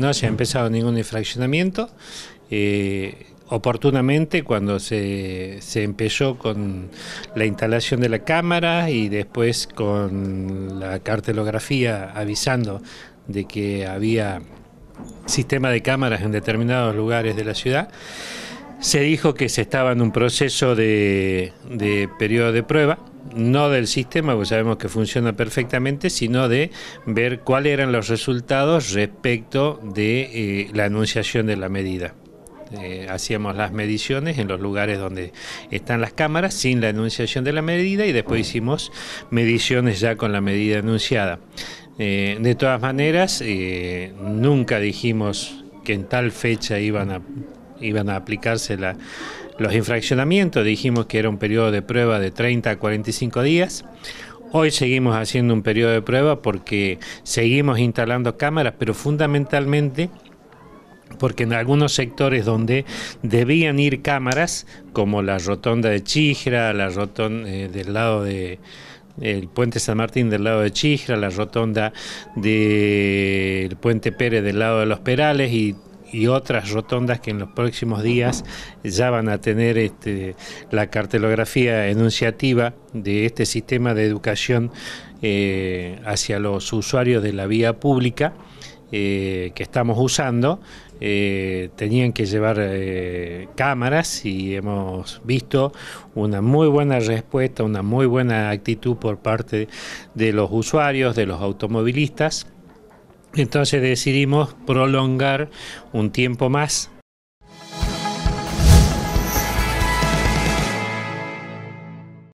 No se ha empezado ningún infraccionamiento. Eh, oportunamente cuando se, se, empezó con la instalación de la cámara y después con la cartelografía avisando de que había sistema de cámaras en determinados lugares de la ciudad. Se dijo que se estaba en un proceso de, periodo de prueba, no del sistema, pues sabemos que funciona perfectamente, sino de ver cuáles eran los resultados respecto de eh, la anunciación de la medida. Eh, hacíamos las mediciones en los lugares donde están las cámaras sin la anunciación de la medida y después hicimos mediciones ya con la medida anunciada. Eh, de todas maneras, nunca dijimos que en tal fecha iban a iban a aplicarse los infraccionamientos. Dijimos que era un periodo de prueba de 30 a 45 días. Hoy seguimos haciendo un periodo de prueba porque seguimos instalando cámaras, pero fundamentalmente porque en algunos sectores donde debían ir cámaras, como la rotonda de Chijra, la rotonda eh, del lado de el puente San Martín del lado de Chijra... la rotonda del puente Pérez del lado de los Perales y y otras rotondas que en los próximos días ya van a tener este, la cartelografía enunciativa de este sistema de educación eh, hacia los usuarios de la vía pública eh, que estamos usando. Eh, tenían que llevar cámaras y hemos visto una muy buena respuesta, una muy buena actitud por parte de los usuarios, de los automovilistas. Entonces decidimos prolongar un tiempo más